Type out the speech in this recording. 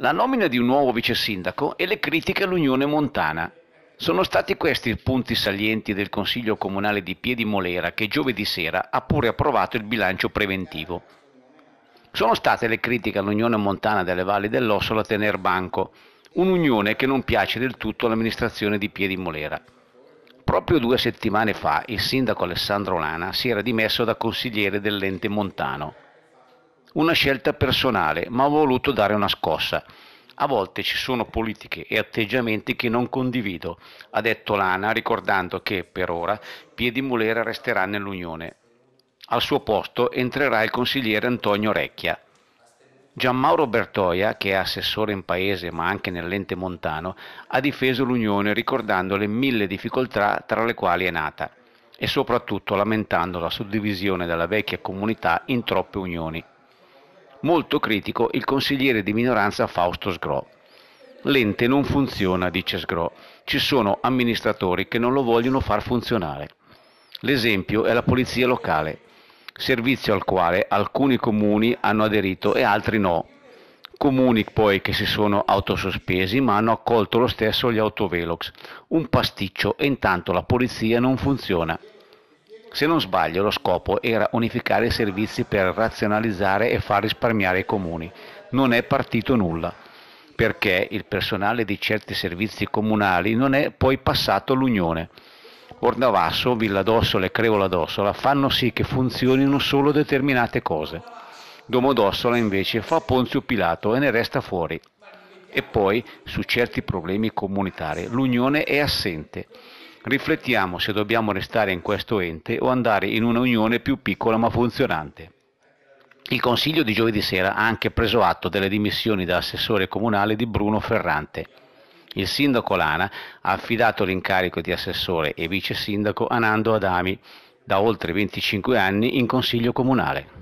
la nomina di un nuovo vice sindaco e le critiche all'Unione Montana. Sono stati questi i punti salienti del Consiglio Comunale di Piedi Molera che giovedì sera ha pure approvato il bilancio preventivo. Sono state le critiche all'Unione Montana delle Valli dell'Ossola a tener banco, un'unione che non piace del tutto all'amministrazione di Piedi Molera. Proprio due settimane fa il sindaco Alessandro Lana si era dimesso da consigliere dell'ente montano una scelta personale, ma ho voluto dare una scossa. A volte ci sono politiche e atteggiamenti che non condivido, ha detto Lana ricordando che per ora Piedi Piedimulera resterà nell'Unione. Al suo posto entrerà il consigliere Antonio Recchia. Gianmauro Bertoia, che è assessore in paese ma anche nell'ente montano, ha difeso l'Unione ricordando le mille difficoltà tra le quali è nata e soprattutto lamentando la suddivisione della vecchia comunità in troppe unioni molto critico il consigliere di minoranza Fausto Sgro. L'ente non funziona, dice Sgro, ci sono amministratori che non lo vogliono far funzionare. L'esempio è la polizia locale, servizio al quale alcuni comuni hanno aderito e altri no. Comuni poi che si sono autosospesi ma hanno accolto lo stesso gli autovelox. Un pasticcio e intanto la polizia non funziona. Se non sbaglio lo scopo era unificare i servizi per razionalizzare e far risparmiare i comuni. Non è partito nulla, perché il personale di certi servizi comunali non è poi passato all'Unione. Ordavasso, Villa d'Ossola e Creola d'Ossola fanno sì che funzionino solo determinate cose. Domodossola invece fa Ponzio Pilato e ne resta fuori. E poi, su certi problemi comunitari, l'Unione è assente Riflettiamo se dobbiamo restare in questo ente o andare in un'unione più piccola ma funzionante. Il Consiglio di giovedì sera ha anche preso atto delle dimissioni da assessore comunale di Bruno Ferrante. Il sindaco Lana ha affidato l'incarico di assessore e vice sindaco a Nando Adami, da oltre 25 anni in Consiglio comunale.